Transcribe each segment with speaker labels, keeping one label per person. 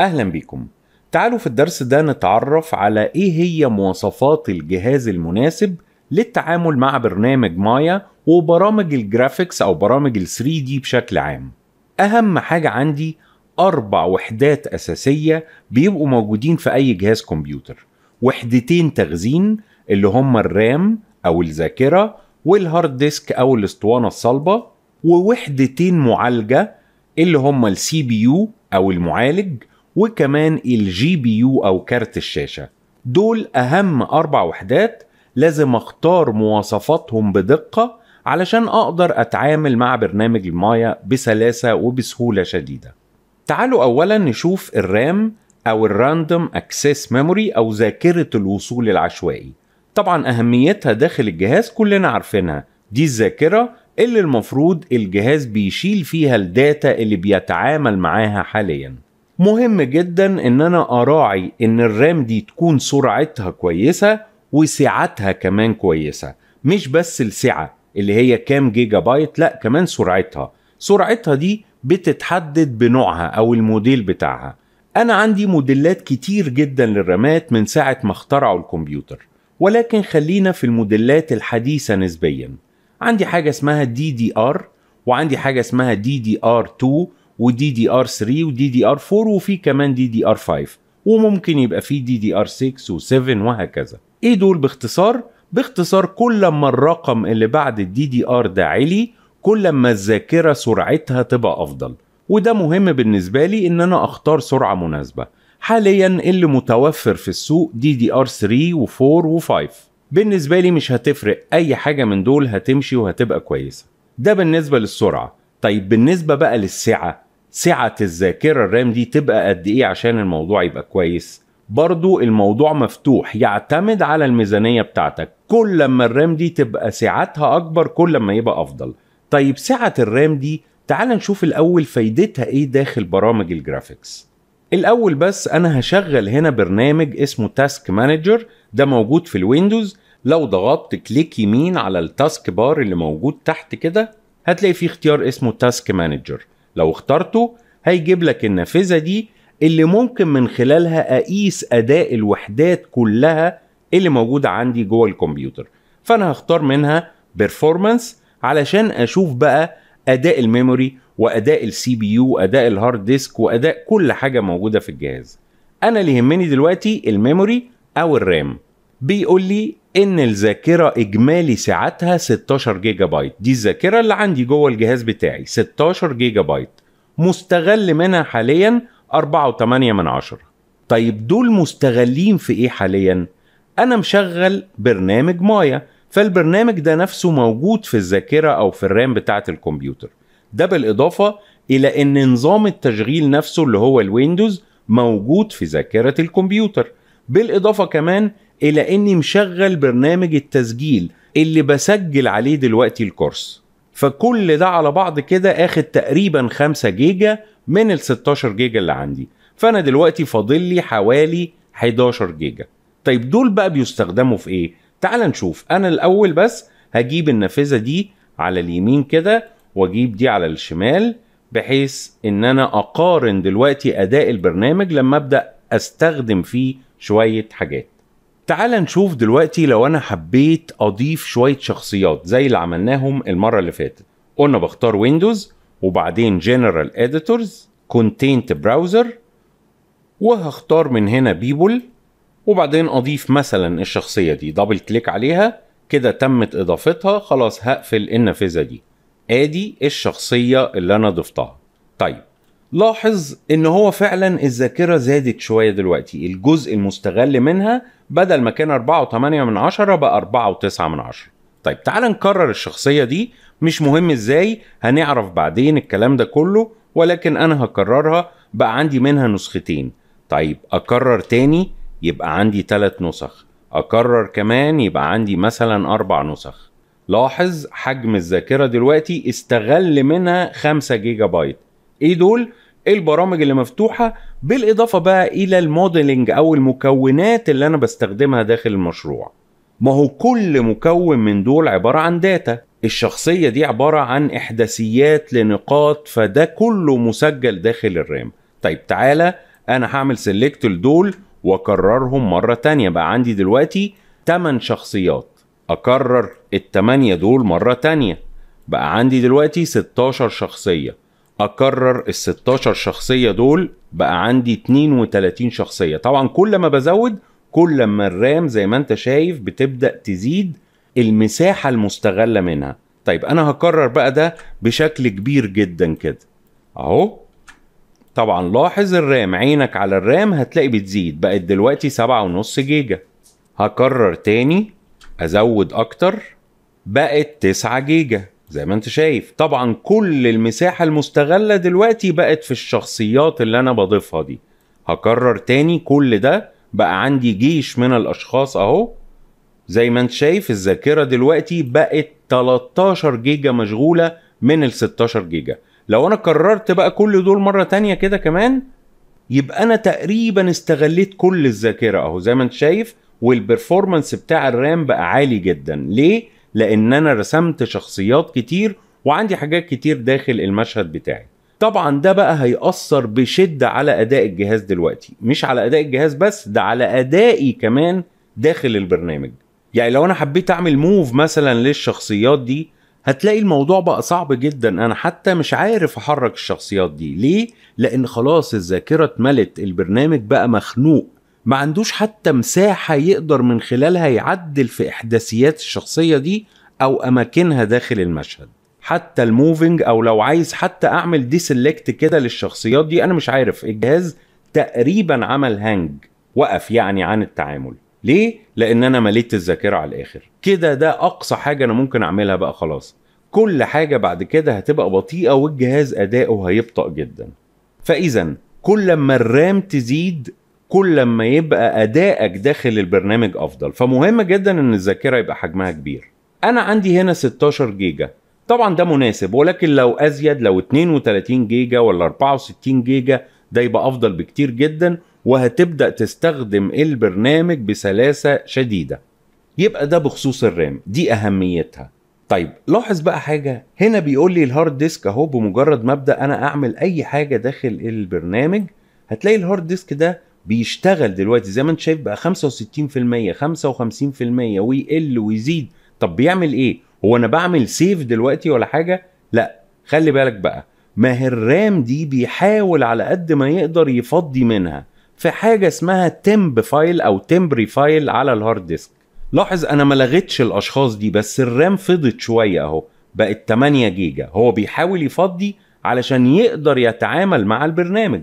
Speaker 1: اهلا بيكم تعالوا في الدرس ده نتعرف على ايه هي مواصفات الجهاز المناسب للتعامل مع برنامج مايا وبرامج الجرافيكس او برامج ال 3 دي بشكل عام اهم حاجه عندي اربع وحدات اساسيه بيبقوا موجودين في اي جهاز كمبيوتر وحدتين تخزين اللي هم الرام او الذاكره والهارد ديسك او الاسطوانه الصلبه ووحدتين معالجه اللي هما السي بي يو او المعالج وكمان الجي بي يو او كارت الشاشه دول اهم اربع وحدات لازم اختار مواصفاتهم بدقه علشان اقدر اتعامل مع برنامج المايا بسلاسه وبسهوله شديده تعالوا اولا نشوف الرام او الراندوم اكسس ميموري او ذاكره الوصول العشوائي طبعا اهميتها داخل الجهاز كلنا عارفينها دي الذاكره اللي المفروض الجهاز بيشيل فيها الداتا اللي بيتعامل معاها حاليا مهم جدا ان انا اراعي ان الرام دي تكون سرعتها كويسه وسعتها كمان كويسه مش بس السعه اللي هي كام جيجا بايت لا كمان سرعتها سرعتها دي بتتحدد بنوعها او الموديل بتاعها انا عندي موديلات كتير جدا للرامات من ساعه ما اخترعوا الكمبيوتر ولكن خلينا في الموديلات الحديثة نسبيا عندي حاجة اسمها دي دي ار وعندي حاجة اسمها دي دي ار 2 ودي دي ار 3 ودي دي ار 4 وفي كمان دي دي ار 5 وممكن يبقى في دي دي ار 6 و7 وهكذا ايه دول باختصار باختصار كل ما الرقم اللي بعد الدي دي ار ده علي كل ما الذاكره سرعتها تبقى افضل وده مهم بالنسبه لي ان انا اختار سرعه مناسبه حاليا اللي متوفر في السوق دي دي ار 3 و4 و5 بالنسبة لي مش هتفرق أي حاجة من دول هتمشي وهتبقى كويسة ده بالنسبة للسرعة طيب بالنسبة بقى للسعة سعة الذاكرة الرام دي تبقى قد إيه عشان الموضوع يبقى كويس برضو الموضوع مفتوح يعتمد على الميزانية بتاعتك كل لما الرام دي تبقى سعتها أكبر كل ما يبقى أفضل طيب سعة الرام دي تعال نشوف الأول فايدتها إيه داخل برامج الجرافيكس الاول بس انا هشغل هنا برنامج اسمه تاسك مانجر ده موجود في الويندوز لو ضغطت كليك يمين على التاسك بار اللي موجود تحت كده هتلاقي فيه اختيار اسمه تاسك مانجر لو اخترته هيجيب لك النافذة دي اللي ممكن من خلالها أقيس أداء الوحدات كلها اللي موجودة عندي جوه الكمبيوتر فأنا هختار منها بيرفورمانس علشان أشوف بقى أداء الميموري واداء السي بي يو واداء الهارد ديسك واداء كل حاجه موجوده في الجهاز انا اللي يهمني دلوقتي الميموري او الرام بيقول لي ان الذاكره اجمالي سعتها 16 جيجا بايت دي الذاكره اللي عندي جوه الجهاز بتاعي 16 جيجا بايت مستغل منها حاليا 4.8 من عشرة طيب دول مستغلين في ايه حاليا انا مشغل برنامج مايا فالبرنامج ده نفسه موجود في الذاكره او في الرام بتاعه الكمبيوتر ده بالاضافه الى ان نظام التشغيل نفسه اللي هو الويندوز موجود في ذاكره الكمبيوتر بالاضافه كمان الى اني مشغل برنامج التسجيل اللي بسجل عليه دلوقتي الكورس فكل ده على بعض كده اخد تقريبا 5 جيجا من ال 16 جيجا اللي عندي فانا دلوقتي فاضل لي حوالي 11 جيجا طيب دول بقى بيستخدموا في ايه تعال نشوف انا الاول بس هجيب النافذه دي على اليمين كده واجيب دي على الشمال بحيث ان انا اقارن دلوقتي اداء البرنامج لما ابدا استخدم فيه شويه حاجات تعال نشوف دلوقتي لو انا حبيت اضيف شويه شخصيات زي اللي عملناهم المره اللي فاتت قلنا بختار ويندوز وبعدين جنرال اديتورز كونتينت براوزر وهختار من هنا بيبول وبعدين اضيف مثلا الشخصيه دي دبل كليك عليها كده تمت اضافتها خلاص هقفل النافذه دي ادي الشخصيه اللي انا ضفتها طيب لاحظ ان هو فعلا الذاكره زادت شويه دلوقتي الجزء المستغل منها بدل ما كان 4.8 من عشرة بقى 4.9 من عشرة طيب تعال نكرر الشخصيه دي مش مهم ازاي هنعرف بعدين الكلام ده كله ولكن انا هكررها بقى عندي منها نسختين طيب اكرر تاني يبقى عندي ثلاث نسخ اكرر كمان يبقى عندي مثلا اربع نسخ لاحظ حجم الذاكره دلوقتي استغل منها 5 جيجا بايت ايه دول البرامج اللي مفتوحه بالاضافه بقى الى الموديلنج او المكونات اللي انا بستخدمها داخل المشروع ما هو كل مكون من دول عباره عن داتا الشخصيه دي عباره عن احداثيات لنقاط فده كله مسجل داخل الرام طيب تعالى انا هعمل سيلكت لدول واكررهم مره تانية بقى عندي دلوقتي 8 شخصيات اكرر التمانية دول مرة تانية بقى عندي دلوقتي 16 شخصية اكرر ال 16 شخصية دول بقى عندي 32 شخصية طبعا كل ما بزود كل ما الرام زي ما انت شايف بتبدأ تزيد المساحة المستغلة منها طيب انا هكرر بقى ده بشكل كبير جدا كده اهو طبعا لاحظ الرام عينك على الرام هتلاقي بتزيد بقت دلوقتي سبعة ونص جيجا هكرر تاني ازود اكتر بقت 9 جيجا زي ما انت شايف طبعا كل المساحة المستغلة دلوقتي بقت في الشخصيات اللي انا بضيفها دي هكرر تاني كل ده بقى عندي جيش من الاشخاص اهو زي ما انت شايف الذاكرة دلوقتي بقت 13 جيجا مشغولة من ال 16 جيجا لو انا كررت بقى كل دول مرة تانية كده كمان يبقى انا تقريبا استغليت كل الذاكرة اهو زي ما انت شايف والبرفورمانس بتاع الرام بقى عالي جدا ليه لان انا رسمت شخصيات كتير وعندي حاجات كتير داخل المشهد بتاعي طبعا ده بقى هيأثر بشدة على أداء الجهاز دلوقتي مش على أداء الجهاز بس ده على أدائي كمان داخل البرنامج يعني لو أنا حبيت أعمل موف مثلا للشخصيات دي هتلاقي الموضوع بقى صعب جدا أنا حتى مش عارف أحرك الشخصيات دي ليه؟ لأن خلاص الذاكرة اتملت البرنامج بقى مخنوق ما عندوش حتى مساحة يقدر من خلالها يعدل في إحداثيات الشخصية دي أو أماكنها داخل المشهد حتى الموفينج أو لو عايز حتى أعمل دي سيلكت كده للشخصيات دي أنا مش عارف الجهاز تقريبا عمل هانج وقف يعني عن التعامل ليه؟ لأن أنا مليت الذاكرة على الآخر كده ده أقصى حاجة أنا ممكن أعملها بقى خلاص كل حاجة بعد كده هتبقى بطيئة والجهاز أداؤه هيبطأ جدا فإذا كل ما الرام تزيد كل ما يبقى ادائك داخل البرنامج افضل فمهم جدا ان الذاكره يبقى حجمها كبير انا عندي هنا 16 جيجا طبعا ده مناسب ولكن لو ازيد لو 32 جيجا ولا 64 جيجا ده يبقى افضل بكتير جدا وهتبدا تستخدم البرنامج بسلاسه شديده يبقى ده بخصوص الرام دي اهميتها طيب لاحظ بقى حاجه هنا بيقول لي الهارد ديسك اهو بمجرد ما ابدا انا اعمل اي حاجه داخل البرنامج هتلاقي الهارد ديسك ده بيشتغل دلوقتي زي ما انت شايف بقى 65% 55% ويقل ويزيد طب بيعمل ايه؟ هو انا بعمل سيف دلوقتي ولا حاجه؟ لا خلي بالك بقى ما هي الرام دي بيحاول على قد ما يقدر يفضي منها في حاجه اسمها تمب فايل او تمبري فايل على الهارد ديسك لاحظ انا ما لغيتش الاشخاص دي بس الرام فضت شويه اهو بقت 8 جيجا هو بيحاول يفضي علشان يقدر يتعامل مع البرنامج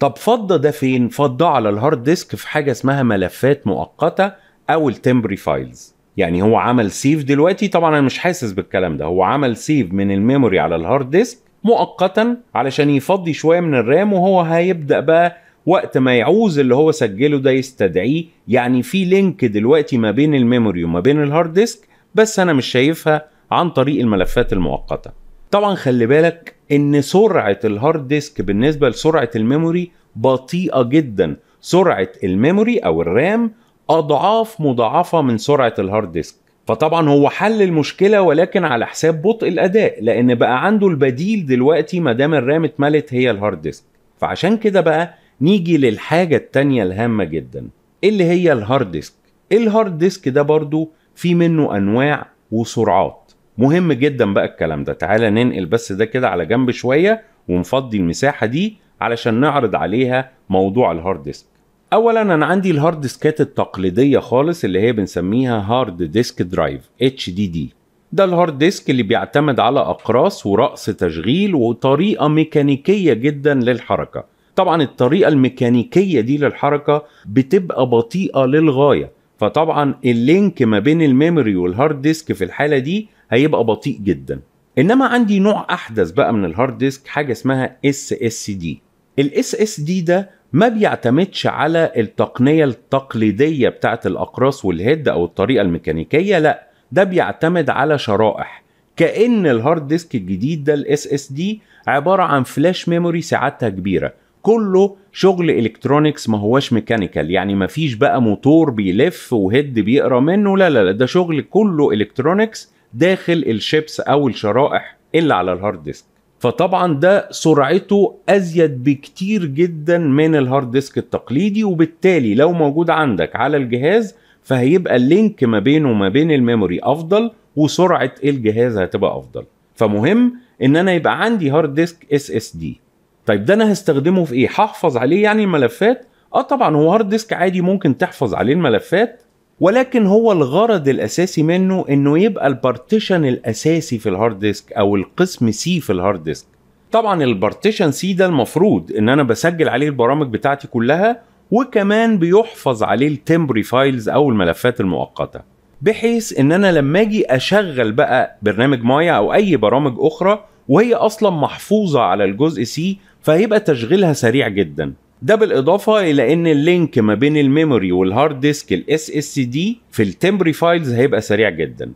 Speaker 1: طب فضه ده فين فضه على الهارد ديسك في حاجه اسمها ملفات مؤقته او التمبري فايلز يعني هو عمل سيف دلوقتي طبعا انا مش حاسس بالكلام ده هو عمل سيف من الميموري على الهارد ديسك مؤقتا علشان يفضي شويه من الرام وهو هيبدا بقى وقت ما يعوز اللي هو سجله ده يستدعيه يعني في لينك دلوقتي ما بين الميموري وما بين الهارد ديسك بس انا مش شايفها عن طريق الملفات المؤقته طبعا خلي بالك ان سرعه الهارد ديسك بالنسبه لسرعه الميموري بطيئه جدا سرعه الميموري او الرام اضعاف مضاعفه من سرعه الهارد ديسك فطبعا هو حل المشكله ولكن على حساب بطء الاداء لان بقى عنده البديل دلوقتي ما دام الرام اتملت هي الهارد ديسك فعشان كده بقى نيجي للحاجه التانيه الهامه جدا اللي هي الهارد ديسك الهارد ديسك ده برضو في منه انواع وسرعات مهم جدا بقى الكلام ده تعالى ننقل بس ده كده على جنب شويه ونفضي المساحه دي علشان نعرض عليها موضوع الهارد ديسك اولا انا عندي الهارد ديسكات التقليديه خالص اللي هي بنسميها هارد ديسك درايف اتش دي دي ده الهارد ديسك اللي بيعتمد على اقراص ورأس تشغيل وطريقه ميكانيكيه جدا للحركه طبعا الطريقه الميكانيكيه دي للحركه بتبقى بطيئه للغايه فطبعا اللينك ما بين الميموري والهارد ديسك في الحاله دي هيبقى بطيء جدا انما عندي نوع احدث بقى من الهارد ديسك حاجه اسمها اس اس دي الاس اس دي ده ما بيعتمدش على التقنيه التقليديه بتاعه الاقراص والهيد او الطريقه الميكانيكيه لا ده بيعتمد على شرائح كان الهارد ديسك الجديد ده الاس اس دي عباره عن فلاش ميموري سعتها كبيره كله شغل الكترونيكس ما هواش ميكانيكال يعني ما فيش بقى موتور بيلف وهيد بيقرا منه لا لا لا ده شغل كله الكترونيكس داخل الشيبس او الشرائح اللي على الهارد ديسك فطبعا ده سرعته ازيد بكتير جدا من الهارد ديسك التقليدي وبالتالي لو موجود عندك على الجهاز فهيبقى اللينك ما بينه وما بين الميموري افضل وسرعه الجهاز هتبقى افضل فمهم ان انا يبقى عندي هارد ديسك اس اس دي طيب ده انا هستخدمه في ايه هحفظ عليه يعني الملفات اه طبعا هو هارد ديسك عادي ممكن تحفظ عليه الملفات ولكن هو الغرض الاساسي منه انه يبقى البارتيشن الاساسي في الهارد ديسك او القسم سي في الهارد ديسك طبعا البارتيشن سي ده المفروض ان انا بسجل عليه البرامج بتاعتي كلها وكمان بيحفظ عليه التمبري فايلز او الملفات المؤقته بحيث ان انا لما اجي اشغل بقى برنامج مايا او اي برامج اخرى وهي اصلا محفوظه على الجزء سي فهيبقى تشغيلها سريع جدا ده بالاضافه الى ان اللينك ما بين الميموري والهارد ديسك الـ SSD في التمبري فايلز هيبقى سريع جدا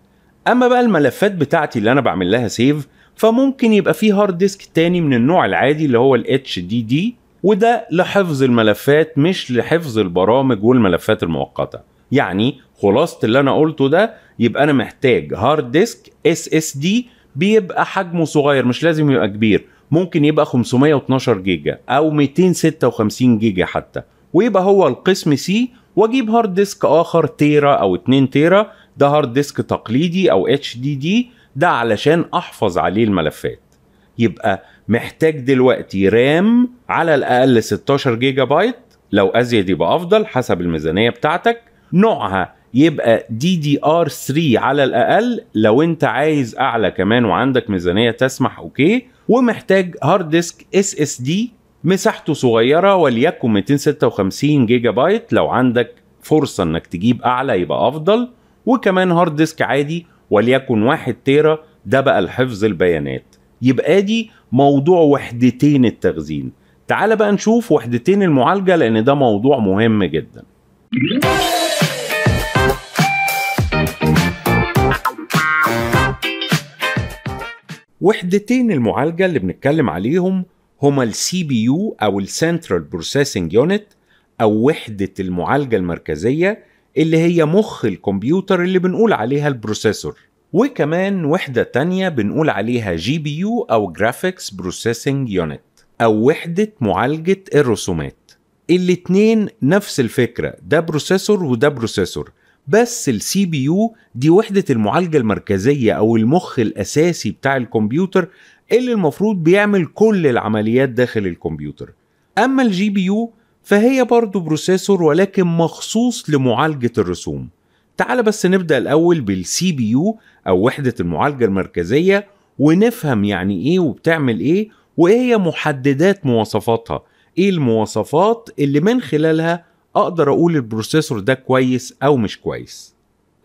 Speaker 1: اما بقى الملفات بتاعتي اللي انا بعمل لها سيف فممكن يبقى في هارد ديسك تاني من النوع العادي اللي هو الـ HDD وده لحفظ الملفات مش لحفظ البرامج والملفات المؤقته يعني خلاصه اللي انا قلته ده يبقى انا محتاج هارد ديسك SSD بيبقى حجمه صغير مش لازم يبقى كبير ممكن يبقى 512 جيجا او 256 جيجا حتى ويبقى هو القسم سي واجيب هارد ديسك اخر تيرا او 2 تيرا ده هارد ديسك تقليدي او اتش دي دي ده علشان احفظ عليه الملفات يبقى محتاج دلوقتي رام على الاقل 16 جيجا بايت لو ازيد يبقى افضل حسب الميزانيه بتاعتك نوعها يبقى دي دي ار 3 على الاقل لو انت عايز اعلى كمان وعندك ميزانيه تسمح اوكي ومحتاج هارد ديسك اس اس دي مساحته صغيره وليكن 256 جيجا بايت لو عندك فرصه انك تجيب اعلى يبقى افضل وكمان هارد ديسك عادي وليكن 1 تيرا ده بقى الحفظ البيانات يبقى دي موضوع وحدتين التخزين تعال بقى نشوف وحدتين المعالجه لان ده موضوع مهم جدا وحدتين المعالجة اللي بنتكلم عليهم هما السي بي يو أو السنترال بروسيسنج يونت أو وحدة المعالجة المركزية اللي هي مخ الكمبيوتر اللي بنقول عليها البروسيسور وكمان وحدة تانية بنقول عليها جي بي يو أو جرافيكس بروسيسنج يونت أو وحدة معالجة الرسومات الاتنين نفس الفكرة ده بروسيسور وده بروسيسور بس السي بي يو دي وحدة المعالجة المركزية أو المخ الأساسي بتاع الكمبيوتر اللي المفروض بيعمل كل العمليات داخل الكمبيوتر أما الجي بي يو فهي برضه بروسيسور ولكن مخصوص لمعالجة الرسوم تعال بس نبدأ الأول بالسي بي يو أو وحدة المعالجة المركزية ونفهم يعني إيه وبتعمل إيه وإيه هي محددات مواصفاتها إيه المواصفات اللي من خلالها اقدر اقول البروسيسور ده كويس او مش كويس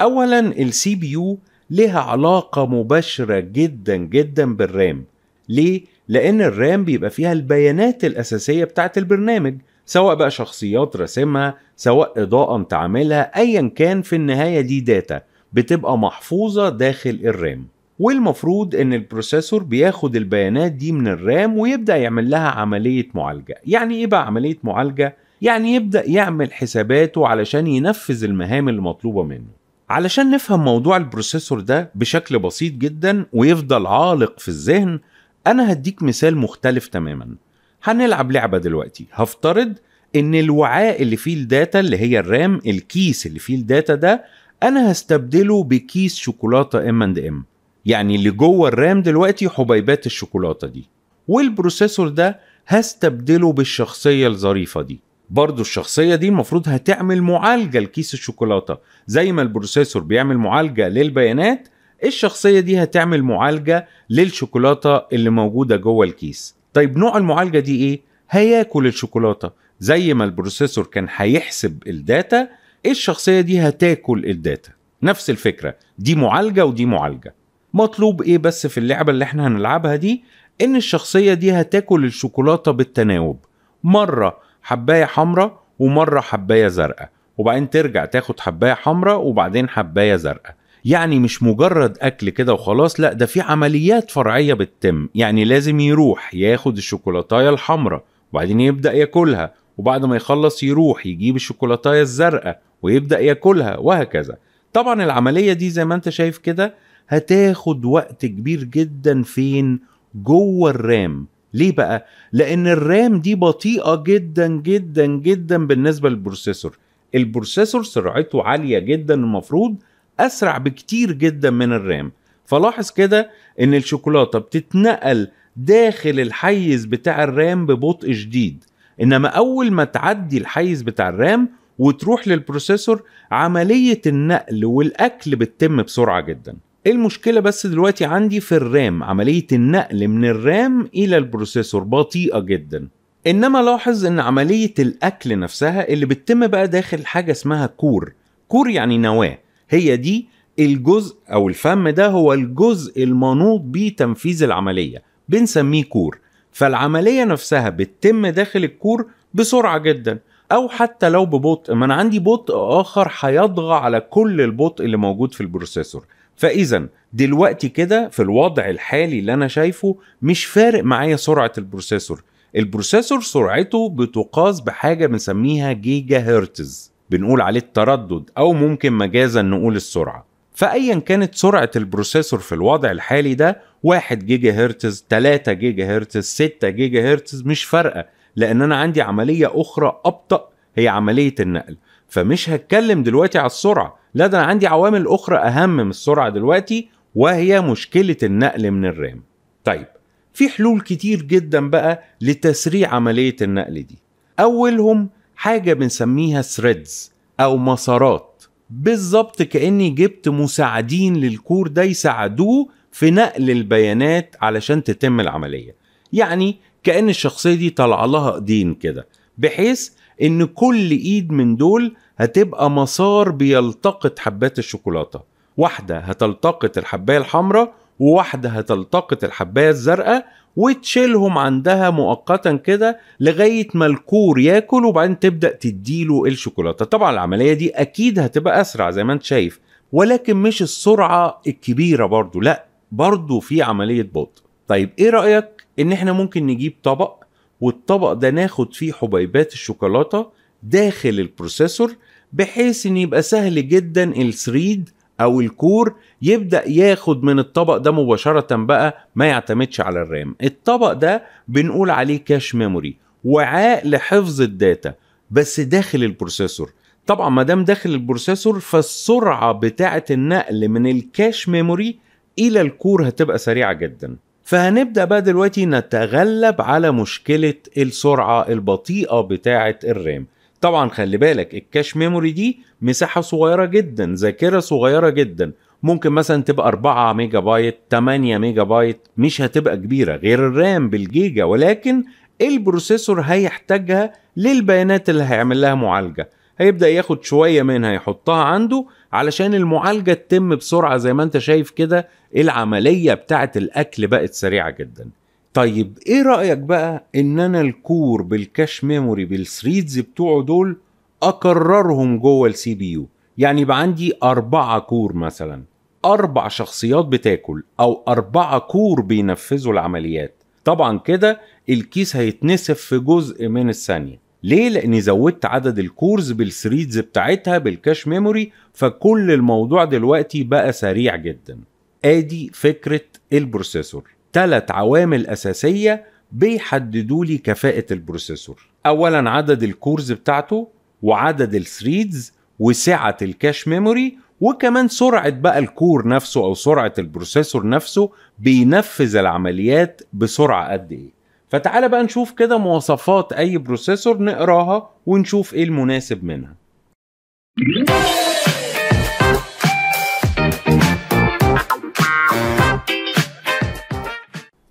Speaker 1: اولا السي بي يو لها علاقة مباشرة جدا جدا بالرام ليه؟ لأن الرام بيبقى فيها البيانات الأساسية بتاعة البرنامج سواء بقى شخصيات راسمها سواء إضاءة متعاملها أيا كان في النهاية دي داتا بتبقى محفوظة داخل الرام والمفروض ان البروسيسور بياخد البيانات دي من الرام ويبدأ يعمل لها عملية معالجة يعني ايه بقى عملية معالجة؟ يعني يبدأ يعمل حساباته علشان ينفذ المهام اللي مطلوبة منه علشان نفهم موضوع البروسيسور ده بشكل بسيط جدا ويفضل عالق في الذهن أنا هديك مثال مختلف تماما هنلعب لعبة دلوقتي هفترض إن الوعاء اللي فيه الداتا اللي هي الرام الكيس اللي فيه الداتا ده أنا هستبدله بكيس شوكولاتة ام اند ام يعني اللي جوه الرام دلوقتي حبيبات الشوكولاتة دي والبروسيسور ده هستبدله بالشخصية الظريفة دي برضو الشخصيه دي المفروض هتعمل معالجه لكيس الشوكولاته زي ما البروسيسور بيعمل معالجه للبيانات الشخصيه دي هتعمل معالجه للشوكولاته اللي موجوده جوه الكيس طيب نوع المعالجه دي ايه هياكل الشوكولاته زي ما البروسيسور كان هيحسب الداتا الشخصيه دي هتاكل الداتا نفس الفكره دي معالجه ودي معالجه مطلوب ايه بس في اللعبه اللي احنا هنلعبها دي ان الشخصيه دي هتاكل الشوكولاته بالتناوب مره حبايه حمراء ومره حبايه زرقاء وبعدين ترجع تاخد حبايه حمراء وبعدين حبايه زرقاء يعني مش مجرد اكل كده وخلاص لا ده في عمليات فرعيه بتتم يعني لازم يروح ياخد الشوكولاتايه الحمراء وبعدين يبدا ياكلها وبعد ما يخلص يروح يجيب الشوكولاتايه الزرقاء ويبدا ياكلها وهكذا طبعا العمليه دي زي ما انت شايف كده هتاخد وقت كبير جدا فين جوه الرام ليه بقى؟ لأن الرام دي بطيئة جدا جدا جدا بالنسبة للبروسيسور البروسيسور سرعته عالية جدا المفروض أسرع بكتير جدا من الرام فلاحظ كده إن الشوكولاتة بتتنقل داخل الحيز بتاع الرام ببطء شديد إنما أول ما تعدي الحيز بتاع الرام وتروح للبروسيسور عملية النقل والأكل بتتم بسرعة جداً إيه المشكله بس دلوقتي عندي في الرام عمليه النقل من الرام الى البروسيسور بطيئه جدا انما لاحظ ان عمليه الاكل نفسها اللي بتتم بقى داخل حاجه اسمها كور كور يعني نواه هي دي الجزء او الفم ده هو الجزء المنوط بتنفيذ تنفيذ العمليه بنسميه كور فالعمليه نفسها بتتم داخل الكور بسرعه جدا او حتى لو ببطء ما انا عندي بطء اخر هيضغى على كل البطء اللي موجود في البروسيسور فاذا دلوقتي كده في الوضع الحالي اللي انا شايفه مش فارق معايا سرعه البروسيسور البروسيسور سرعته بتقاس بحاجه بنسميها جيجا هرتز بنقول عليه التردد او ممكن مجازا نقول السرعه فايا كانت سرعه البروسيسور في الوضع الحالي ده 1 جيجا هرتز 3 جيجا هرتز 6 جيجا هرتز مش فارقه لان انا عندي عمليه اخرى ابطا هي عمليه النقل فمش هتكلم دلوقتي على السرعه لا ده انا عندي عوامل اخرى اهم من السرعه دلوقتي وهي مشكله النقل من الرام طيب في حلول كتير جدا بقى لتسريع عمليه النقل دي اولهم حاجه بنسميها ثريدز او مسارات بالظبط كاني جبت مساعدين للكور ده يساعدوه في نقل البيانات علشان تتم العمليه يعني كان الشخصيه دي طالعه لها ايدين كده بحيث ان كل ايد من دول هتبقى مسار بيلتقط حبات الشوكولاته واحده هتلتقط الحبايه الحمراء وواحده هتلتقط الحبايه الزرقاء وتشيلهم عندها مؤقتا كده لغايه ما الكور ياكل وبعدين تبدا تديله الشوكولاته طبعا العمليه دي اكيد هتبقى اسرع زي ما انت شايف ولكن مش السرعه الكبيره برضو لا برضو في عمليه بطء طيب ايه رايك ان احنا ممكن نجيب طبق والطبق ده ناخد فيه حبيبات الشوكولاته داخل البروسيسور بحيث ان يبقى سهل جدا الثريد او الكور يبدا ياخد من الطبق ده مباشره بقى ما يعتمدش على الرام الطبق ده بنقول عليه كاش ميموري وعاء لحفظ الداتا بس داخل البروسيسور طبعا ما دام داخل البروسيسور فالسرعه بتاعه النقل من الكاش ميموري الى الكور هتبقى سريعه جدا فهنبدا بقى دلوقتي نتغلب على مشكله السرعه البطيئه بتاعه الرام طبعا خلي بالك الكاش ميموري دي مساحه صغيره جدا ذاكره صغيره جدا ممكن مثلا تبقى 4 ميجا بايت 8 ميجا بايت مش هتبقى كبيره غير الرام بالجيجا ولكن البروسيسور هيحتاجها للبيانات اللي هيعمل لها معالجه هيبدا ياخد شويه منها يحطها عنده علشان المعالجه تتم بسرعه زي ما انت شايف كده العمليه بتاعه الاكل بقت سريعه جدا طيب ايه رايك بقى ان انا الكور بالكاش ميموري بالثريدز بتوعه دول اكررهم جوه السي بي يو يعني يبقى عندي أربعة كور مثلا أربع شخصيات بتاكل أو أربعة كور بينفذوا العمليات طبعا كده الكيس هيتنسف في جزء من الثانية ليه؟ لأني زودت عدد الكورز بالثريدز بتاعتها بالكاش ميموري فكل الموضوع دلوقتي بقى سريع جدا آدي فكرة البروسيسور ثلاث عوامل أساسية بيحددوا لي كفاءة البروسيسور أولا عدد الكورز بتاعته وعدد الثريدز وسعة الكاش ميموري وكمان سرعة بقى الكور نفسه أو سرعة البروسيسور نفسه بينفذ العمليات بسرعة قد إيه فتعال بقى نشوف كده مواصفات أي بروسيسور نقراها ونشوف إيه المناسب منها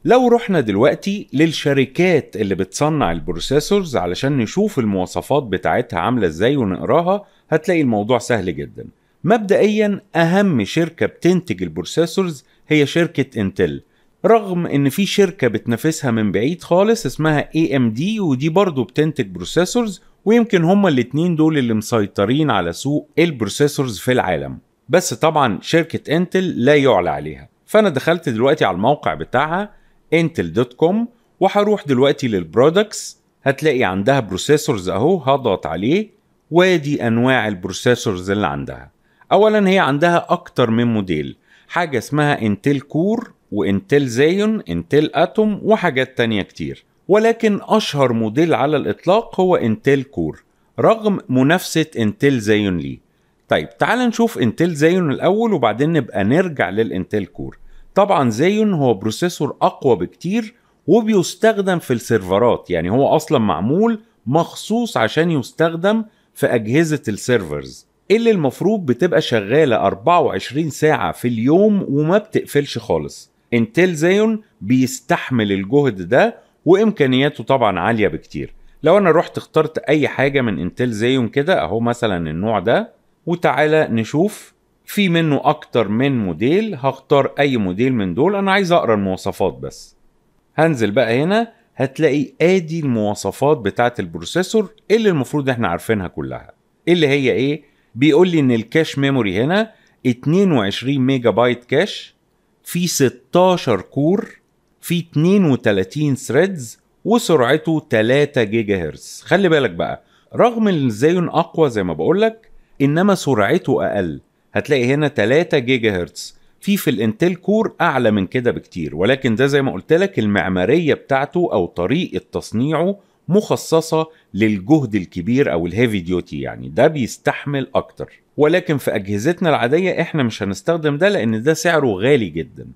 Speaker 1: لو رحنا دلوقتي للشركات اللي بتصنع البروسيسورز علشان نشوف المواصفات بتاعتها عاملة ازاي ونقراها هتلاقي الموضوع سهل جدا مبدئيا أهم شركة بتنتج البروسيسورز هي شركة انتل رغم ان في شركة بتنافسها من بعيد خالص اسمها AMD ودي برضه بتنتج بروسيسورز ويمكن هما الاتنين دول اللي مسيطرين على سوق البروسيسورز في العالم بس طبعا شركة انتل لا يعلى عليها فانا دخلت دلوقتي على الموقع بتاعها انتل دوت كوم وهروح دلوقتي للبرودكتس هتلاقي عندها بروسيسورز اهو هضغط عليه وادي انواع البروسيسورز اللي عندها اولا هي عندها اكتر من موديل حاجه اسمها انتل كور وانتل زيون انتل اتوم وحاجات تانية كتير ولكن اشهر موديل على الاطلاق هو انتل كور رغم منافسه انتل زيون ليه طيب تعال نشوف انتل زيون الاول وبعدين نبقى نرجع للانتل كور طبعا زيون هو بروسيسور اقوى بكتير وبيستخدم في السيرفرات يعني هو اصلا معمول مخصوص عشان يستخدم في اجهزه السيرفرز اللي المفروض بتبقى شغاله 24 ساعه في اليوم وما بتقفلش خالص انتل زيون بيستحمل الجهد ده وامكانياته طبعا عاليه بكتير لو انا رحت اخترت اي حاجه من انتل زيون كده اهو مثلا النوع ده وتعالى نشوف في منه اكتر من موديل هختار اي موديل من دول انا عايز اقرا المواصفات بس هنزل بقى هنا هتلاقي ادي المواصفات بتاعه البروسيسور اللي المفروض احنا عارفينها كلها اللي هي ايه بيقول لي ان الكاش ميموري هنا 22 ميجا بايت كاش في 16 كور في 32 ثريدز وسرعته 3 جيجا هرتز خلي بالك بقى رغم ان الزيون اقوى زي ما بقول لك انما سرعته اقل هتلاقي هنا 3 جيجا هرتز في في الانتل كور اعلى من كده بكتير ولكن ده زي ما قلت لك المعماريه بتاعته او طريقه تصنيعه مخصصة للجهد الكبير أو الهيفي ديوتي يعني ده بيستحمل أكتر ولكن في أجهزتنا العادية إحنا مش هنستخدم ده لأن ده سعره غالي جدا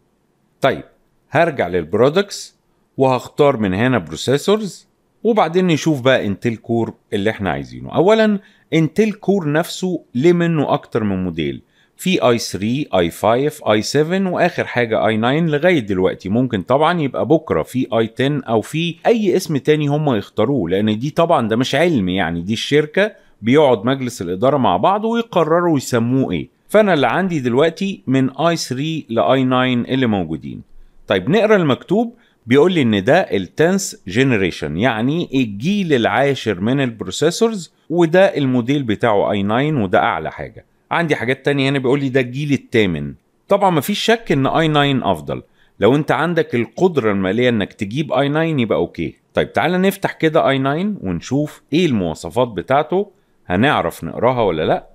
Speaker 1: طيب هرجع للبرودكتس وهختار من هنا بروسيسورز وبعدين نشوف بقى انتل كور اللي احنا عايزينه اولا انتل كور نفسه ليه منه اكتر من موديل في اي 3 اي 5 اي 7 واخر حاجه اي 9 لغايه دلوقتي ممكن طبعا يبقى بكره في اي 10 او في اي اسم تاني هم يختاروه لان دي طبعا ده مش علم يعني دي الشركه بيقعد مجلس الاداره مع بعض ويقرروا يسموه ايه فانا اللي عندي دلوقتي من اي 3 لاي 9 اللي موجودين طيب نقرا المكتوب بيقول لي ان ده التنس جنريشن يعني الجيل العاشر من البروسيسورز وده الموديل بتاعه اي 9 وده اعلى حاجه عندي حاجات تانية هنا بيقول لي ده الجيل الثامن طبعا مفيش شك ان اي 9 افضل لو انت عندك القدرة المالية انك تجيب اي 9 يبقى اوكي طيب تعالى نفتح كده اي 9 ونشوف ايه المواصفات بتاعته هنعرف نقراها ولا لا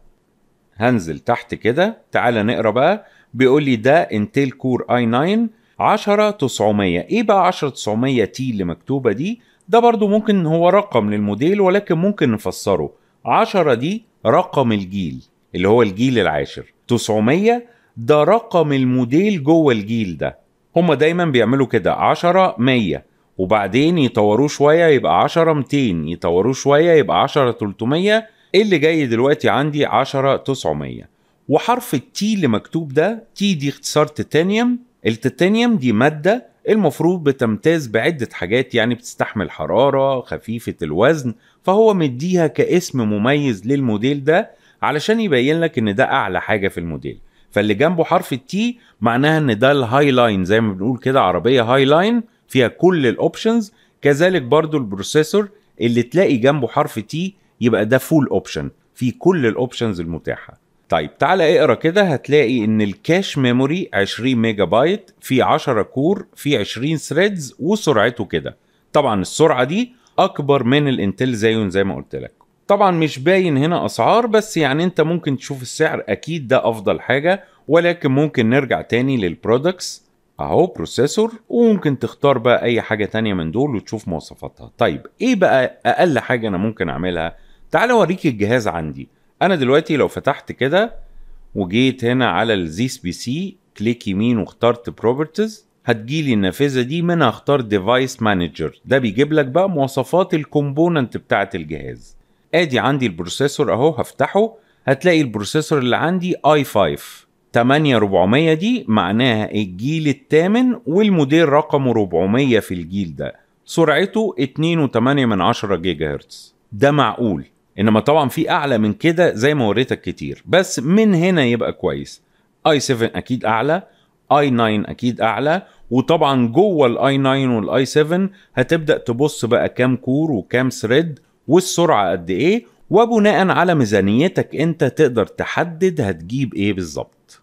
Speaker 1: هنزل تحت كده تعالى نقرا بقى بيقول لي ده انتل كور اي 9 10 900 ايه بقى 10 900 تي اللي مكتوبه دي ده برضو ممكن هو رقم للموديل ولكن ممكن نفسره 10 دي رقم الجيل اللي هو الجيل العاشر 900 ده رقم الموديل جوه الجيل ده هما دايما بيعملوا كده 10 100 وبعدين يطوروه شويه يبقى 10 200 يطوروه شويه يبقى 10 300 اللي جاي دلوقتي عندي 10 900 وحرف التي اللي مكتوب ده تي دي اختصار تيتانيوم التيتانيوم دي ماده المفروض بتمتاز بعده حاجات يعني بتستحمل حراره خفيفه الوزن فهو مديها كاسم مميز للموديل ده علشان يبين لك ان ده اعلى حاجه في الموديل فاللي جنبه حرف التي معناها ان ده الهاي لاين زي ما بنقول كده عربيه هاي لاين فيها كل الاوبشنز كذلك برضو البروسيسور اللي تلاقي جنبه حرف تي يبقى ده فول اوبشن في كل الاوبشنز المتاحه طيب تعال اقرا كده هتلاقي ان الكاش ميموري 20 ميجا بايت في 10 كور في 20 ثريدز وسرعته كده طبعا السرعه دي اكبر من الانتل زيون زي ما قلت لك طبعا مش باين هنا اسعار بس يعني انت ممكن تشوف السعر اكيد ده افضل حاجه ولكن ممكن نرجع تاني للبرودكتس اهو بروسيسور وممكن تختار بقى اي حاجه تانية من دول وتشوف مواصفاتها طيب ايه بقى اقل حاجه انا ممكن اعملها تعال اوريك الجهاز عندي انا دلوقتي لو فتحت كده وجيت هنا على الزيس بي سي كليك يمين واخترت بروبرتيز هتجيلي النافذة دي منها اختار ديفايس مانجر ده بيجيب لك بقى مواصفات الكومبوننت بتاعة الجهاز ادي عندي البروسيسور اهو هفتحه هتلاقي البروسيسور اللي عندي اي 5 8400 دي معناها الجيل الثامن والموديل رقمه 400 في الجيل ده سرعته 2.8 جيجا هرتز ده معقول انما طبعا في اعلى من كده زي ما وريتك كتير بس من هنا يبقى كويس اي 7 اكيد اعلى اي 9 اكيد اعلى وطبعا جوه الاي 9 والاي 7 هتبدا تبص بقى كام كور وكام ثريد والسرعه قد ايه وبناء على ميزانيتك انت تقدر تحدد هتجيب ايه بالظبط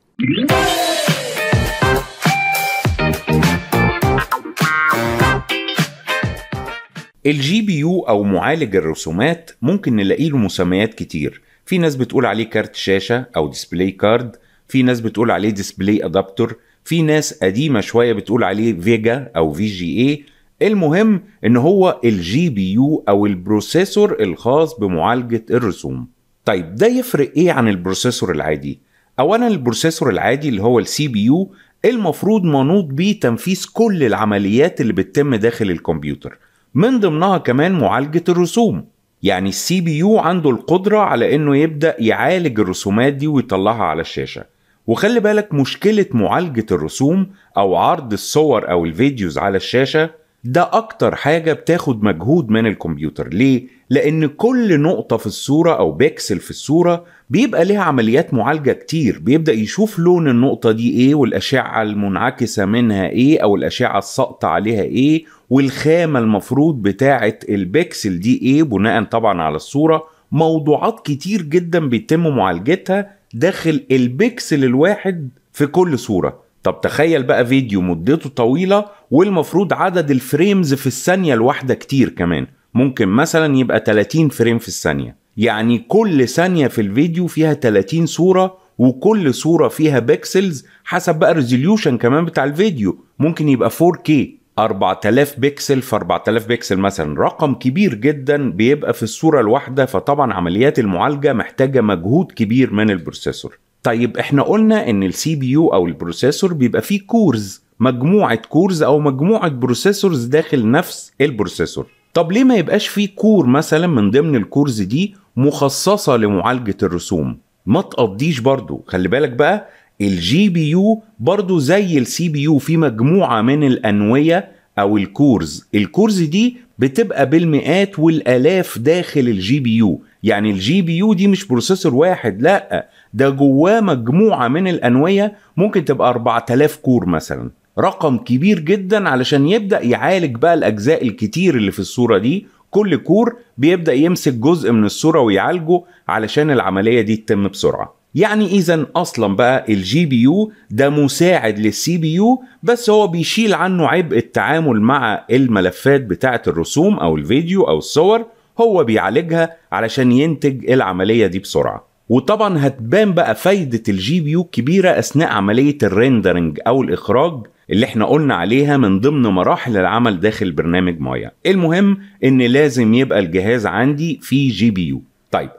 Speaker 1: الجي بي يو او معالج الرسومات ممكن نلاقي له مسميات كتير في ناس بتقول عليه كارت شاشه او ديسبلاي كارد في ناس بتقول عليه ديسبلاي ادابتور في ناس قديمه شويه بتقول عليه فيجا او في جي اي المهم ان هو الجي بي يو او البروسيسور الخاص بمعالجه الرسوم طيب ده يفرق ايه عن البروسيسور العادي اولا البروسيسور العادي اللي هو السي بي يو المفروض منوط بيه تنفيذ كل العمليات اللي بتتم داخل الكمبيوتر من ضمنها كمان معالجه الرسوم يعني السي بي يو عنده القدره على انه يبدا يعالج الرسومات دي ويطلعها على الشاشه وخلي بالك مشكله معالجه الرسوم او عرض الصور او الفيديوز على الشاشه ده أكتر حاجة بتاخد مجهود من الكمبيوتر ليه؟ لأن كل نقطة في الصورة أو بيكسل في الصورة بيبقى ليها عمليات معالجة كتير بيبدأ يشوف لون النقطة دي إيه والأشعة المنعكسة منها إيه أو الأشعة الساقطة عليها إيه والخامة المفروض بتاعة البيكسل دي إيه بناء طبعا على الصورة موضوعات كتير جدا بيتم معالجتها داخل البيكسل الواحد في كل صورة طب تخيل بقى فيديو مدته طويلة والمفروض عدد الفريمز في الثانية الواحدة كتير كمان ممكن مثلا يبقى 30 فريم في الثانية يعني كل ثانية في الفيديو فيها 30 صورة وكل صورة فيها بيكسلز حسب بقى الريزوليوشن كمان بتاع الفيديو ممكن يبقى 4K 4000 بكسل في 4000 بكسل مثلا رقم كبير جدا بيبقى في الصورة الواحدة فطبعا عمليات المعالجة محتاجة مجهود كبير من البروسيسور طيب احنا قلنا ان السي بي يو او البروسيسور بيبقى فيه كورز مجموعه كورز او مجموعه بروسيسورز داخل نفس البروسيسور طب ليه ما يبقاش فيه كور مثلا من ضمن الكورز دي مخصصه لمعالجه الرسوم ما تقضيش برضو خلي بالك بقى الجي بي يو برضو زي السي بي يو في مجموعه من الانويه او الكورز الكورز دي بتبقى بالمئات والالاف داخل الجي بي يو يعني الجي بي يو دي مش بروسيسور واحد لا ده جواه مجموعه من الانويه ممكن تبقى 4000 كور مثلا رقم كبير جدا علشان يبدا يعالج بقى الاجزاء الكتير اللي في الصوره دي كل كور بيبدا يمسك جزء من الصوره ويعالجه علشان العمليه دي تتم بسرعه يعني اذا اصلا بقى الجي بي يو ده مساعد للسي بي يو بس هو بيشيل عنه عبء التعامل مع الملفات بتاعه الرسوم او الفيديو او الصور هو بيعالجها علشان ينتج العمليه دي بسرعه وطبعا هتبان بقى فايدة الجي بي يو كبيرة أثناء عملية الريندرنج أو الإخراج اللي احنا قلنا عليها من ضمن مراحل العمل داخل برنامج مايا المهم ان لازم يبقى الجهاز عندي فيه جي بي يو طيب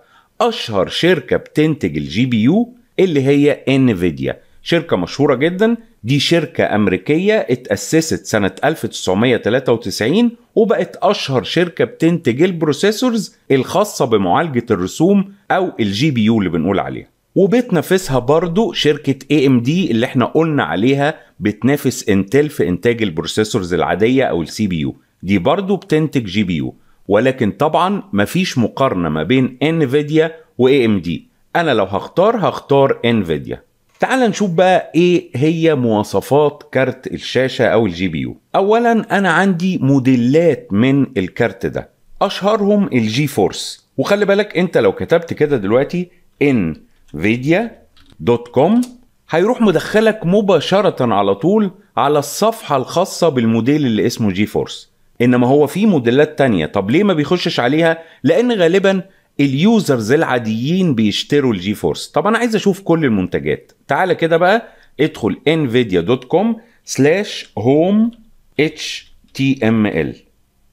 Speaker 1: اشهر شركه بتنتج الجي بي يو اللي هي انفيديا شركه مشهوره جدا دي شركة أمريكية اتأسست سنة 1993 وبقت أشهر شركة بتنتج البروسيسورز الخاصة بمعالجة الرسوم أو الجي بي يو اللي بنقول عليها وبتنافسها برضو شركة AMD اللي احنا قلنا عليها بتنافس انتل في انتاج البروسيسورز العادية او السي بي يو دي برضو بتنتج جي بي يو ولكن طبعا مفيش مقارنة ما بين انفيديا و AMD انا لو هختار هختار انفيديا تعال نشوف بقى ايه هي مواصفات كارت الشاشة او الجي بي يو اولا انا عندي موديلات من الكارت ده اشهرهم الجي فورس وخلي بالك انت لو كتبت كده دلوقتي انفيديا دوت كوم هيروح مدخلك مباشرة على طول على الصفحة الخاصة بالموديل اللي اسمه جي فورس انما هو في موديلات تانية طب ليه ما بيخشش عليها لان غالبا اليوزرز العاديين بيشتروا الجي فورس طب انا عايز اشوف كل المنتجات تعال كده بقى ادخل nvidia.com سلاش هوم اتش تي ام ال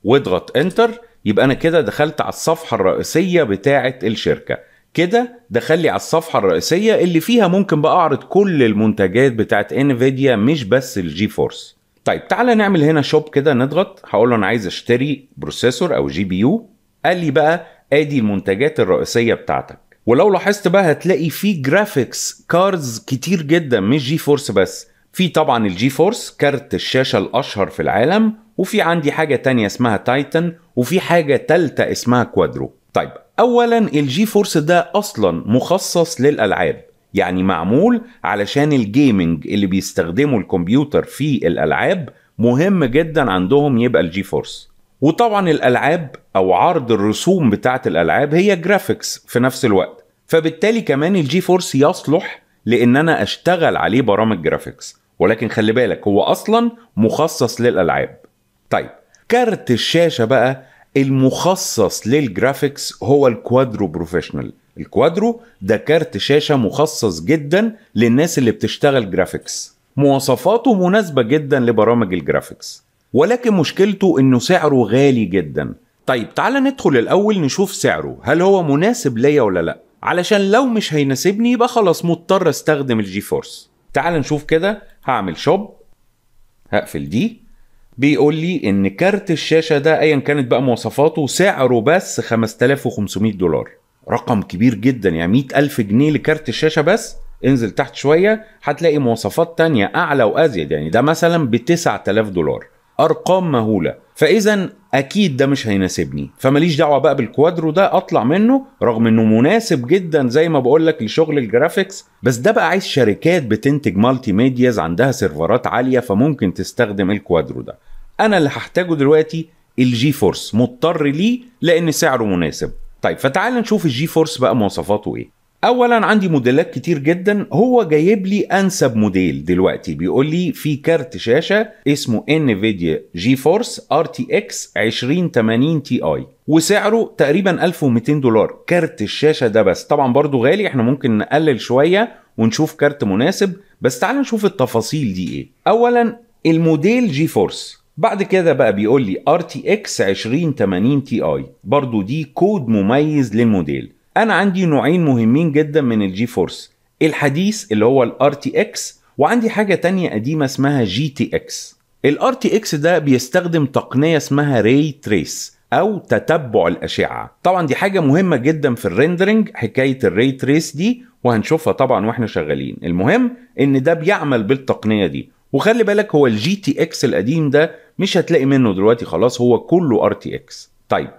Speaker 1: واضغط انتر يبقى انا كده دخلت على الصفحه الرئيسيه بتاعه الشركه كده دخلي على الصفحه الرئيسيه اللي فيها ممكن بقى اعرض كل المنتجات بتاعه انفيديا مش بس الجي فورس طيب تعالى نعمل هنا شوب كده نضغط هقول له انا عايز اشتري بروسيسور او جي بي يو قال لي بقى ادي المنتجات الرئيسيه بتاعتك ولو لاحظت بقى هتلاقي في جرافيكس كاردز كتير جدا مش جي فورس بس في طبعا الجي فورس كارت الشاشه الاشهر في العالم وفي عندي حاجه تانية اسمها تايتن وفي حاجه تالتة اسمها كوادرو طيب اولا الجي فورس ده اصلا مخصص للالعاب يعني معمول علشان الجيمنج اللي بيستخدموا الكمبيوتر في الالعاب مهم جدا عندهم يبقى الجي فورس وطبعا الالعاب او عرض الرسوم بتاعه الالعاب هي جرافيكس في نفس الوقت فبالتالي كمان الجي فورس يصلح لان انا اشتغل عليه برامج جرافيكس ولكن خلي بالك هو اصلا مخصص للالعاب طيب كارت الشاشه بقى المخصص للجرافيكس هو الكوادرو بروفيشنال الكوادرو ده كارت شاشه مخصص جدا للناس اللي بتشتغل جرافيكس مواصفاته مناسبه جدا لبرامج الجرافيكس ولكن مشكلته انه سعره غالي جدا طيب تعال ندخل الاول نشوف سعره هل هو مناسب ليا ولا لا علشان لو مش هيناسبني يبقى خلاص مضطر استخدم الجي فورس تعال نشوف كده هعمل شوب هقفل دي بيقول لي ان كارت الشاشه ده ايا كانت بقى مواصفاته سعره بس 5500 دولار رقم كبير جدا يعني 100000 جنيه لكارت الشاشه بس انزل تحت شويه هتلاقي مواصفات تانية اعلى وازيد يعني ده مثلا ب 9000 دولار ارقام مهوله فاذا اكيد ده مش هيناسبني فماليش دعوه بقى بالكوادرو ده اطلع منه رغم انه مناسب جدا زي ما بقول لك لشغل الجرافيكس بس ده بقى عايز شركات بتنتج مالتي ميدياز عندها سيرفرات عاليه فممكن تستخدم الكوادرو ده انا اللي هحتاجه دلوقتي الجي فورس مضطر ليه لان سعره مناسب طيب فتعال نشوف الجي فورس بقى مواصفاته ايه اولا عندي موديلات كتير جدا هو جايب لي انسب موديل دلوقتي بيقول لي في كارت شاشه اسمه انفيديا جي فورس ار تي اكس 2080 تي اي وسعره تقريبا 1200 دولار كارت الشاشه ده بس طبعا برضو غالي احنا ممكن نقلل شويه ونشوف كارت مناسب بس تعال نشوف التفاصيل دي ايه اولا الموديل جي فورس بعد كده بقى بيقول لي ار تي اكس 2080 تي اي برضو دي كود مميز للموديل انا عندي نوعين مهمين جدا من الجي فورس الحديث اللي هو الار تي اكس وعندي حاجه تانية قديمه اسمها جي تي اكس الار تي اكس ده بيستخدم تقنيه اسمها ري تريس او تتبع الاشعه طبعا دي حاجه مهمه جدا في الريندرنج حكايه الري تريس دي وهنشوفها طبعا واحنا شغالين المهم ان ده بيعمل بالتقنيه دي وخلي بالك هو الجي تي اكس القديم ده مش هتلاقي منه دلوقتي خلاص هو كله ار تي اكس طيب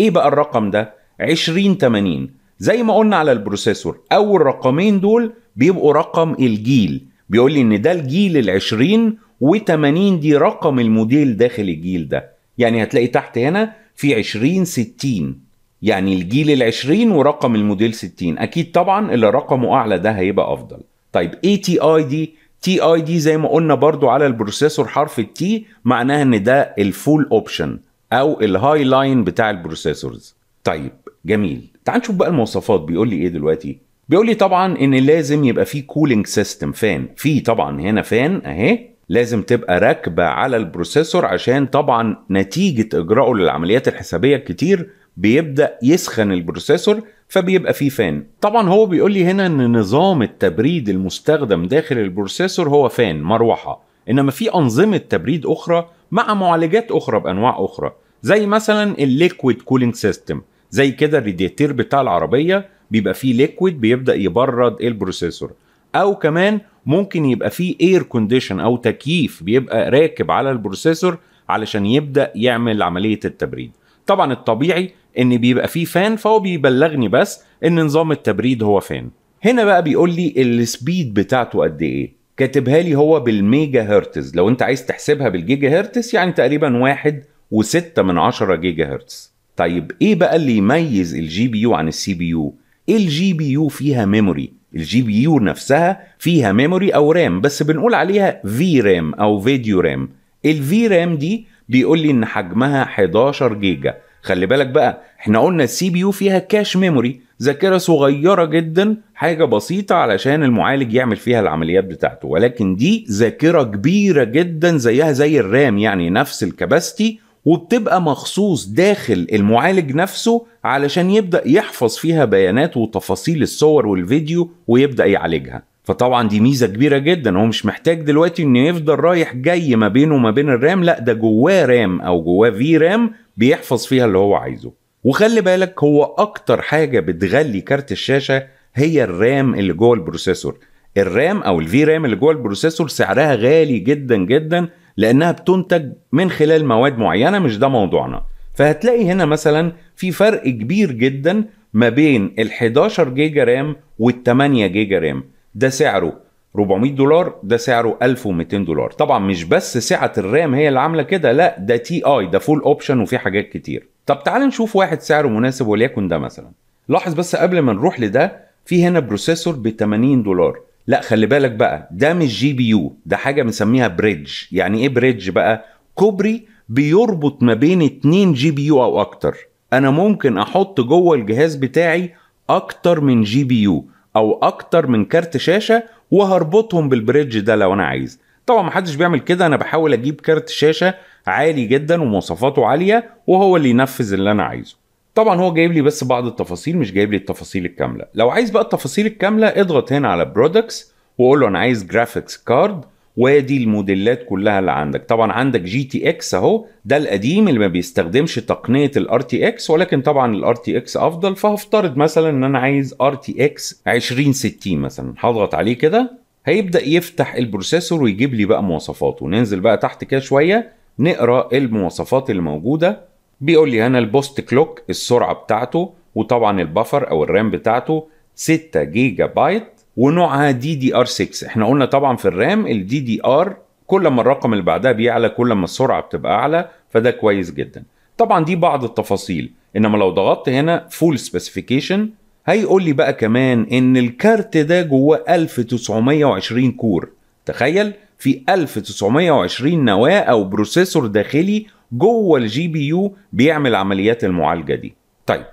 Speaker 1: ايه بقى الرقم ده 2080 زي ما قلنا على البروسيسور اول رقمين دول بيبقوا رقم الجيل بيقول لي ان ده الجيل ال20 و80 دي رقم الموديل داخل الجيل ده يعني هتلاقي تحت هنا في 20 60 يعني الجيل ال20 ورقم الموديل 60 اكيد طبعا اللي رقمه اعلى ده هيبقى افضل طيب اي تي اي دي تي اي دي زي ما قلنا برضو على البروسيسور حرف التي معناها ان ده الفول اوبشن او الهاي لاين بتاع البروسيسورز طيب جميل تعال نشوف بقى المواصفات بيقول لي ايه دلوقتي بيقول لي طبعا ان لازم يبقى في كولينج سيستم فان في طبعا هنا فان اهي لازم تبقى راكبه على البروسيسور عشان طبعا نتيجه إجراءه للعمليات الحسابيه الكتير بيبدا يسخن البروسيسور فبيبقى فيه فان طبعا هو بيقول لي هنا ان نظام التبريد المستخدم داخل البروسيسور هو فان مروحه انما في انظمه تبريد اخرى مع معالجات اخرى بانواع اخرى زي مثلا الليكويد كولينج سيستم زي كده الريديتير بتاع العربيه بيبقى فيه ليكويد بيبدا يبرد البروسيسور او كمان ممكن يبقى فيه اير كونديشن او تكييف بيبقى راكب على البروسيسور علشان يبدا يعمل عمليه التبريد طبعا الطبيعي ان بيبقى فيه فان فهو بيبلغني بس ان نظام التبريد هو فان هنا بقى بيقول لي السبيد بتاعته قد ايه كاتبها لي هو بالميجا هرتز لو انت عايز تحسبها بالجيجا هرتز يعني تقريبا واحد وستة من عشرة جيجا هرتز طيب ايه بقى اللي يميز الجي بي يو عن السي بي يو الجي بي يو فيها ميموري الجي بي يو نفسها فيها ميموري او رام بس بنقول عليها في رام او فيديو رام الفي رام دي بيقول لي ان حجمها 11 جيجا خلي بالك بقى احنا قلنا السي بي يو فيها كاش ميموري ذاكره صغيره جدا حاجه بسيطه علشان المعالج يعمل فيها العمليات بتاعته ولكن دي ذاكره كبيره جدا زيها زي الرام يعني نفس الكباستي وبتبقى مخصوص داخل المعالج نفسه علشان يبدأ يحفظ فيها بيانات وتفاصيل الصور والفيديو ويبدأ يعالجها فطبعا دي ميزه كبيره جدا هو مش محتاج دلوقتي انه يفضل رايح جاي ما بينه وما بين الرام لا ده جواه رام او جواه في رام بيحفظ فيها اللي هو عايزه وخلي بالك هو اكتر حاجه بتغلي كارت الشاشه هي الرام اللي جوه البروسيسور الرام او الفي رام اللي جوه البروسيسور سعرها غالي جدا جدا لانها بتنتج من خلال مواد معينه مش ده موضوعنا فهتلاقي هنا مثلا في فرق كبير جدا ما بين ال 11 جيجا رام وال 8 جيجا رام ده سعره 400 دولار ده سعره 1200 دولار طبعا مش بس سعه الرام هي اللي عامله كده لا ده تي اي ده فول اوبشن وفي حاجات كتير طب تعال نشوف واحد سعره مناسب وليكن ده مثلا لاحظ بس قبل ما نروح لده في هنا بروسيسور ب 80 دولار لا خلي بالك بقى ده مش جي بي يو ده حاجه بنسميها بريدج يعني ايه بريدج بقى كوبري بيربط ما بين اتنين جي بي يو او اكتر انا ممكن احط جوه الجهاز بتاعي اكتر من جي بي يو او اكتر من كارت شاشه وهربطهم بالبريدج ده لو انا عايز طبعا محدش بيعمل كده انا بحاول اجيب كارت شاشه عالي جدا ومواصفاته عاليه وهو اللي ينفذ اللي انا عايزه طبعا هو جايب لي بس بعض التفاصيل مش جايب لي التفاصيل الكامله لو عايز بقى التفاصيل الكامله اضغط هنا على برودكتس وقول له انا عايز جرافيكس كارد وادي الموديلات كلها اللي عندك طبعا عندك جي تي اكس اهو ده القديم اللي ما بيستخدمش تقنيه الار تي اكس ولكن طبعا الار تي اكس افضل فهفترض مثلا ان انا عايز ار تي اكس 2060 مثلا هضغط عليه كده هيبدا يفتح البروسيسور ويجيب لي بقى مواصفاته ننزل بقى تحت كده شويه نقرا المواصفات اللي موجوده بيقول لي هنا البوست كلوك السرعه بتاعته وطبعا البفر او الرام بتاعته 6 جيجا بايت ونوعها دي دي ار 6 احنا قلنا طبعا في الرام الدي دي ار كل ما الرقم اللي بعدها بيعلى كل ما السرعه بتبقى اعلى فده كويس جدا طبعا دي بعض التفاصيل انما لو ضغطت هنا فول سبيسيفيكيشن هيقول لي بقى كمان ان الكارت ده جواه 1920 كور تخيل في 1920 نواه او بروسيسور داخلي جوه الجي بي يو بيعمل عمليات المعالجه دي طيب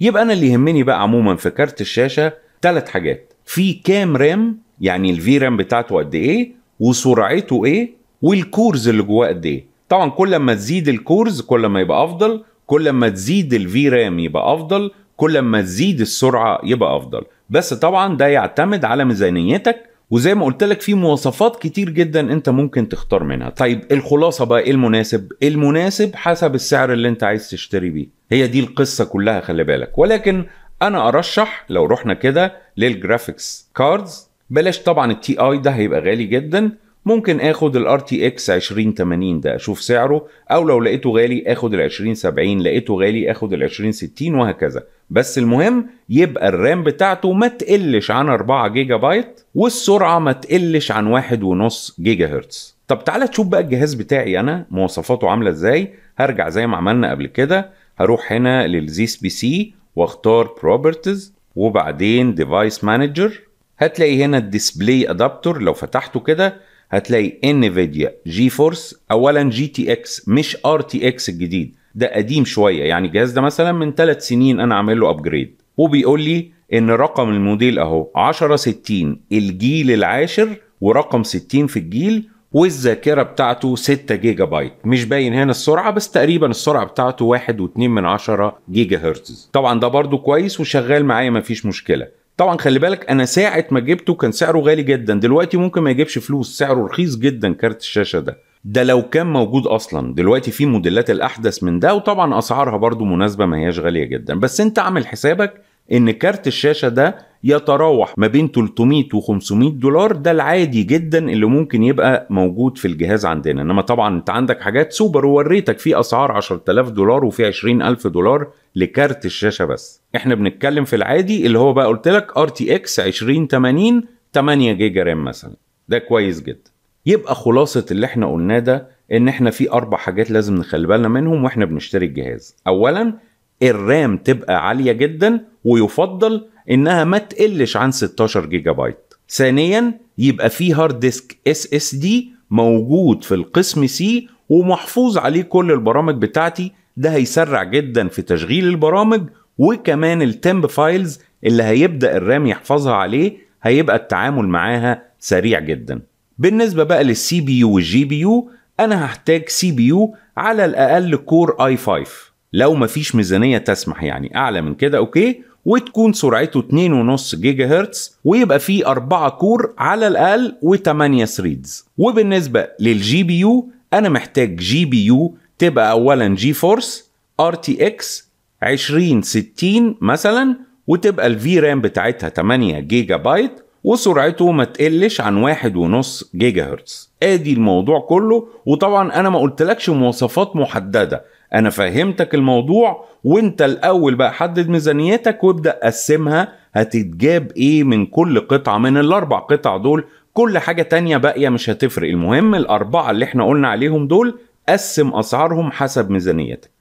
Speaker 1: يبقى انا اللي يهمني بقى عموما في كارت الشاشه ثلاث حاجات في كام رام يعني الفي رام بتاعته قد ايه وسرعته ايه والكورز اللي جواه قد ايه طبعا كل ما تزيد الكورز كل ما يبقى افضل كل ما تزيد الفي رام يبقى افضل كل ما تزيد السرعه يبقى افضل بس طبعا ده يعتمد على ميزانيتك وزي ما قلت لك في مواصفات كتير جدا انت ممكن تختار منها طيب الخلاصه بقى ايه المناسب المناسب حسب السعر اللي انت عايز تشتري بيه هي دي القصه كلها خلي بالك ولكن انا ارشح لو رحنا كده للجرافيكس كاردز بلاش طبعا التي اي ده هيبقى غالي جدا ممكن اخد ال RTX 2080 ده اشوف سعره او لو لقيته غالي اخد ال 2070 لقيته غالي اخد ال 2060 وهكذا بس المهم يبقى الرام بتاعته ما تقلش عن 4 جيجا بايت والسرعة ما تقلش عن 1.5 جيجا هرتز طب تعالى تشوف بقى الجهاز بتاعي انا مواصفاته عاملة ازاي هرجع زي ما عملنا قبل كده هروح هنا للزيس بي سي واختار بروبرتيز وبعدين ديفايس مانجر هتلاقي هنا الديسبلاي ادابتور لو فتحته كده هتلاقي انفيديا جي فورس اولا جي تي اكس مش ار تي اكس الجديد ده قديم شويه يعني الجهاز ده مثلا من ثلاث سنين انا عامل له ابجريد وبيقول لي ان رقم الموديل اهو 1060 الجيل العاشر ورقم 60 في الجيل والذاكرة بتاعته 6 جيجا بايت مش باين هنا السرعة بس تقريبا السرعة بتاعته 1.2 من 10 جيجا هرتز طبعا ده برضو كويس وشغال معايا ما فيش مشكلة طبعا خلي بالك انا ساعه ما جبته كان سعره غالي جدا دلوقتي ممكن ما يجيبش فلوس سعره رخيص جدا كارت الشاشه ده ده لو كان موجود اصلا دلوقتي في موديلات الاحدث من ده وطبعا اسعارها برضو مناسبه ما هياش غاليه جدا بس انت عامل حسابك ان كارت الشاشه ده يتراوح ما بين 300 و 500 دولار ده العادي جدا اللي ممكن يبقى موجود في الجهاز عندنا انما طبعا انت عندك حاجات سوبر ووريتك في اسعار 10000 دولار وفي 20000 دولار لكارت الشاشه بس احنا بنتكلم في العادي اللي هو بقى قلت لك ار تي اكس 2080 8 جيجا رام مثلا ده كويس جدا يبقى خلاصه اللي احنا قلناه ده ان احنا في اربع حاجات لازم نخلي بالنا منهم واحنا بنشتري الجهاز اولا الرام تبقى عاليه جدا ويفضل انها ما تقلش عن 16 جيجا بايت ثانيا يبقى في هارد ديسك اس اس دي موجود في القسم سي ومحفوظ عليه كل البرامج بتاعتي ده هيسرع جدا في تشغيل البرامج وكمان التمب فايلز اللي هيبدا الرام يحفظها عليه هيبقى التعامل معاها سريع جدا بالنسبه بقى للسي بي يو والجي بي يو انا هحتاج سي بي يو على الاقل كور اي 5 لو مفيش ميزانيه تسمح يعني اعلى من كده اوكي وتكون سرعته 2.5 جيجا هرتز ويبقى فيه 4 كور على الأقل و8 ثريدز وبالنسبة للجي بي يو أنا محتاج جي بي يو تبقى أولا جي فورس ار تي اكس 2060 مثلا وتبقى الفي رام بتاعتها 8 جيجا بايت وسرعته ما تقلش عن 1.5 جيجا هرتز ادي الموضوع كله وطبعا انا ما قلتلكش مواصفات محدده انا فهمتك الموضوع وانت الاول بقى حدد ميزانيتك وابدا قسمها هتتجاب ايه من كل قطعه من الاربع قطع دول كل حاجه تانية باقيه مش هتفرق المهم الاربعه اللي احنا قلنا عليهم دول قسم اسعارهم حسب ميزانيتك